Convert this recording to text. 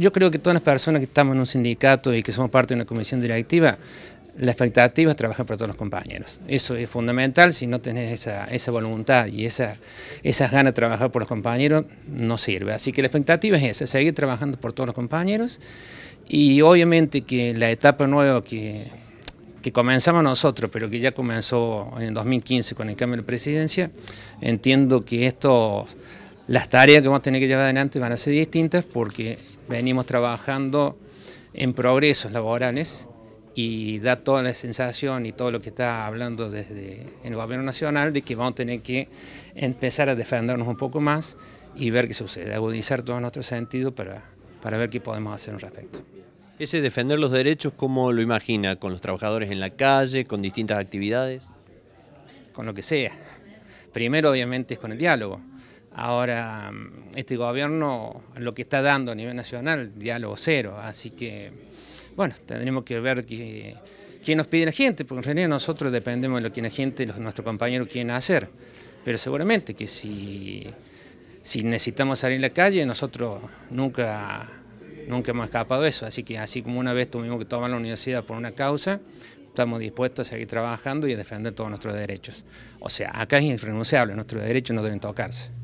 yo creo que todas las personas que estamos en un sindicato y que somos parte de una comisión directiva, la expectativa es trabajar por todos los compañeros. Eso es fundamental, si no tenés esa, voluntad y esa, esas ganas de trabajar por los compañeros, no sirve. Así que la expectativa es esa, seguir trabajando por todos los compañeros y obviamente que la etapa nueva que, comenzamos nosotros, pero que ya comenzó en el 2015 con el cambio de presidencia, entiendo que las tareas que vamos a tener que llevar adelante van a ser distintas porque venimos trabajando en progresos laborales y da toda la sensación y todo lo que está hablando desde el gobierno nacional de que vamos a tener que empezar a defendernos un poco más y ver qué sucede, agudizar todo nuestro sentido para, para ver qué podemos hacer al respecto. Ese defender los derechos, ¿cómo lo imagina? ¿Con los trabajadores en la calle, con distintas actividades? Con lo que sea. Primero, obviamente, es con el diálogo Ahora, mm, este gobierno lo que está dando a nivel nacional, diálogo cero, así que, bueno, tendremos que ver qué, nos pide la gente, porque en realidad nosotros dependemos de lo que la gente, los, nuestros compañeros quieren hacer, pero seguramente que si, necesitamos salir a la calle, nosotros nunca, nunca hemos escapado de eso, así que así como una vez tuvimos que tomar la universidad por una causa, estamos dispuestos a seguir trabajando y a defender todos nuestros derechos. O sea, acá es irrenunciable, nuestros derechos no deben tocarse.